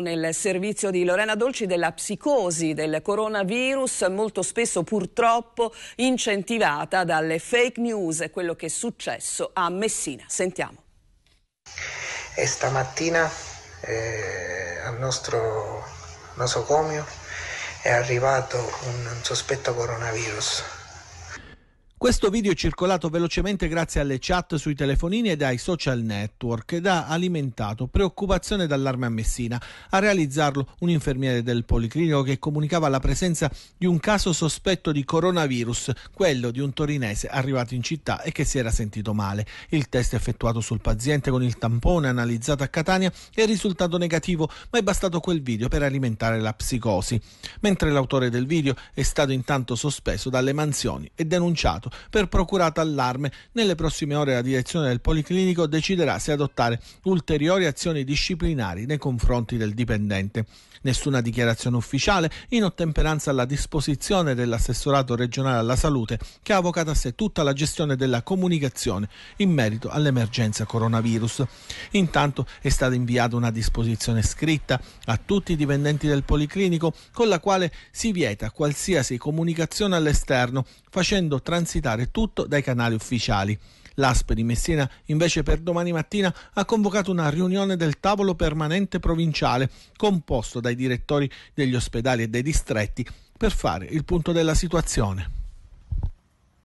nel servizio di Lorena Dolci della psicosi del coronavirus, molto spesso purtroppo incentivata dalle fake news e quello che è successo a Messina. Sentiamo. E stamattina eh, al nostro nosocomio è arrivato un, un sospetto coronavirus questo video è circolato velocemente grazie alle chat sui telefonini e dai social network ed ha alimentato preoccupazione ed allarme a Messina. A realizzarlo un infermiere del Policlinico che comunicava la presenza di un caso sospetto di coronavirus, quello di un torinese arrivato in città e che si era sentito male. Il test effettuato sul paziente con il tampone analizzato a Catania è risultato negativo, ma è bastato quel video per alimentare la psicosi. Mentre l'autore del video è stato intanto sospeso dalle mansioni e denunciato Stato per procurata allarme. Nelle prossime ore la direzione del Policlinico deciderà se adottare ulteriori azioni disciplinari nei confronti del dipendente. Nessuna dichiarazione ufficiale in ottemperanza alla disposizione dell'assessorato regionale alla salute che ha avvocato a sé tutta la gestione della comunicazione in merito all'emergenza coronavirus. Intanto è stata inviata una disposizione scritta a tutti i dipendenti del Policlinico con la quale si vieta qualsiasi comunicazione all'esterno facendo transizione transitare tutto dai canali ufficiali. L'ASP di Messina invece per domani mattina ha convocato una riunione del tavolo permanente provinciale composto dai direttori degli ospedali e dei distretti per fare il punto della situazione.